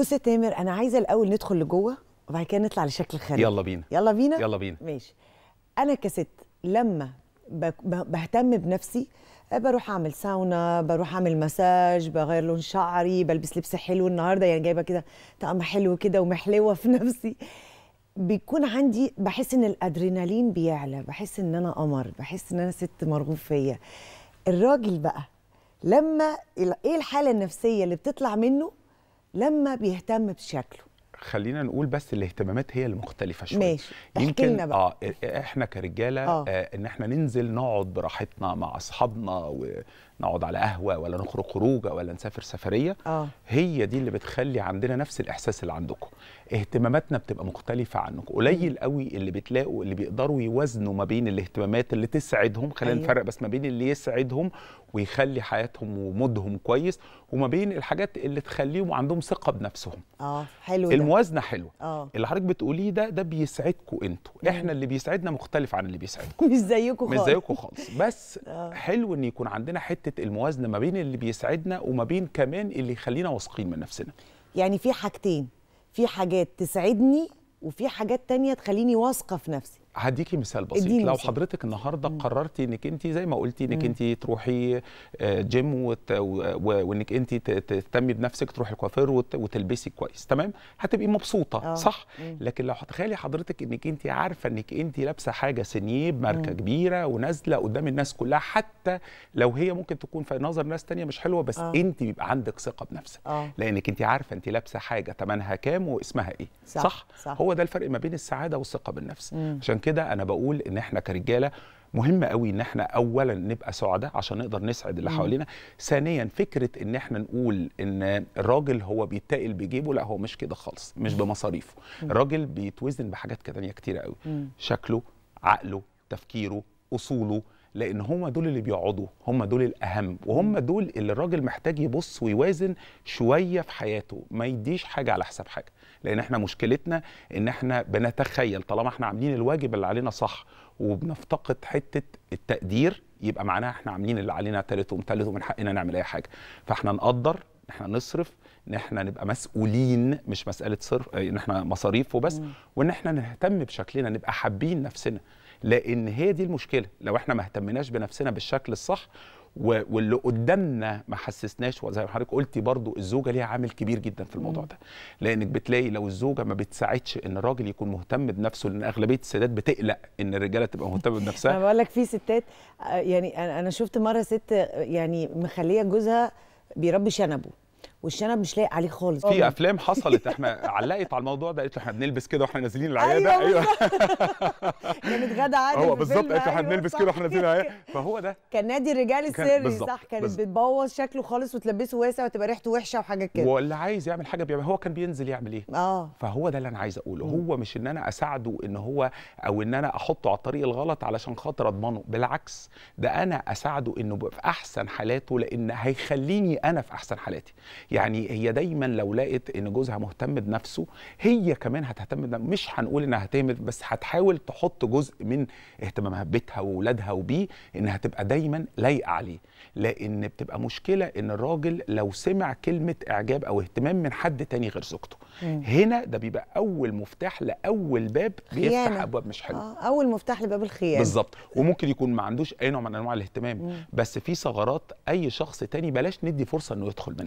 بص يا تامر انا عايزه الاول ندخل لجوه وبعد كده نطلع لشكل خارجي يلا بينا يلا بينا يلا بينا ماشي انا كست لما بهتم بنفسي بروح اعمل ساونا بروح اعمل مساج بغير لون شعري بلبس لبس حلو النهارده يعني جايبه كده طقم حلو كده ومحلوه في نفسي بيكون عندي بحس ان الادرينالين بيعلى بحس ان انا قمر بحس ان انا ست مرغوب فيا الراجل بقى لما ايه الحاله النفسيه اللي بتطلع منه لما بيهتم بشكله خلينا نقول بس الاهتمامات هي المختلفه شويه ماشي يمكن بقى. اه احنا كرجاله آه. آه ان احنا ننزل نقعد براحتنا مع اصحابنا و... نقعد على قهوه ولا نخرج خروجه ولا نسافر سفريه آه. هي دي اللي بتخلي عندنا نفس الاحساس اللي عندكم اهتماماتنا بتبقى مختلفه عنكم قليل قوي اللي بتلاقوا اللي بيقدروا يوازنوا ما بين الاهتمامات اللي تسعدهم خلينا أيوه. نفرق بس ما بين اللي يسعدهم ويخلي حياتهم ومودهم كويس وما بين الحاجات اللي تخليهم عندهم ثقه بنفسهم اه حلو ده. الموازنه حلوه آه. اللي حضرتك بتقوليه ده ده بيسعدكم انتوا أيوه. احنا اللي بيسعدنا مختلف عن اللي بيسعدكم مش زيكم خالص مش زيكم خالص بس آه. حلو ان يكون عندنا حته حته الموازنه ما بين اللي بيسعدنا وما بين كمان اللي يخلينا واثقين من نفسنا يعني في حاجتين في حاجات تسعدني وفي حاجات تانية تخليني واثقه في نفسي هديكي مثال بسيط لو مثال. حضرتك النهارده مم. قررتي انك انت زي ما قلتي انك انت تروحي جيم آه، وت... وانك انت تهتمي بنفسك تروحي الكوافير وت... وتلبسي كويس تمام هتبقي مبسوطه أوه. صح مم. لكن لو تخيلي حضرتك انك انت عارفه انك انت لابسه حاجه سنيب ماركه مم. كبيره ونازله قدام الناس كلها حتى لو هي ممكن تكون في نظر ناس تانية مش حلوه بس أوه. انت بيبقى عندك ثقه بنفسك أوه. لانك انت عارفه انت لابسه حاجه ثمنها كام واسمها ايه صح, صح؟, صح. هو ده الفرق ما بين السعاده والثقه بالنفس مم. عشان عشان كده انا بقول ان احنا كرجاله مهم قوي ان احنا اولا نبقى سعداء عشان نقدر نسعد اللي حوالينا ثانيا فكره ان احنا نقول ان الراجل هو بيتقل بجيبه لا هو مش كده خالص مش بمصاريفه الراجل بيتوزن بحاجات تانية كتيره قوي شكله عقله تفكيره اصوله لان هم دول اللي بيقعدوا هم دول الاهم وهم دول اللي الراجل محتاج يبص ويوازن شويه في حياته ما يديش حاجه على حساب حاجه لان احنا مشكلتنا ان احنا بنتخيل طالما احنا عاملين الواجب اللي علينا صح وبنفتقد حته التقدير يبقى معناها احنا عاملين اللي علينا تالت ومتالت ومن حقنا نعمل اي حاجه فاحنا نقدر احنا نصرف ان احنا نبقى مسؤولين مش مساله صرف ان احنا مصاريف وبس وان احنا نهتم بشكلنا نبقى حابين نفسنا لان هي دي المشكله لو احنا ما اهتمناش بنفسنا بالشكل الصح واللي قدامنا ما حسسناش وزي ما حضرتك قلتي برضو الزوجه ليها عامل كبير جدا في الموضوع ده لانك بتلاقي لو الزوجه ما بتساعدش ان الراجل يكون مهتم بنفسه لان اغلبيه السيدات بتقلق ان الرجاله تبقى مهتمه بنفسها انا بقول لك في ستات آه، يعني انا شفت مره ست آه، يعني مخليه جوزها بيربي شنبه والشنب مش لايق عليه خالص في افلام حصلت احنا علقت على الموضوع ده قالت له احنا بنلبس كده واحنا نازلين العياده ايوه, أيوة. كانت غدا عادل هو بالظبط قالت له احنا أيوة، بنلبس كده واحنا نازلين العياده فهو ده كان نادي الرجال السري صح كانت بتبوظ شكله خالص وتلبسه واسع وتبقى ريحته وحشه وحاجات كده واللي عايز يعمل حاجه بيعمل هو كان بينزل يعمل ايه اه فهو ده اللي انا عايز اقوله هو مش ان انا اساعده ان هو او ان انا احطه على الطريق الغلط علشان خاطر اضمنه بالعكس ده انا اساعده انه في احسن حالاته لان هيخليني انا في احسن حالاتي يعني هي دايما لو لقت ان جوزها مهتم بنفسه هي كمان هتهتم بنفسه مش هنقول انها هتهتم بس هتحاول تحط جزء من اهتمامها ببيتها واولادها وبيه انها تبقى دايما لايقه عليه لان بتبقى مشكله ان الراجل لو سمع كلمه اعجاب او اهتمام من حد تاني غير زوجته هنا ده بيبقى اول مفتاح لاول باب بيفتح ابواب مش حلوه آه اول مفتاح لباب الخيانه بالظبط وممكن يكون ما عندوش اي نوع من انواع الاهتمام مم. بس في ثغرات اي شخص تاني بلاش ندي فرصه انه يدخل منها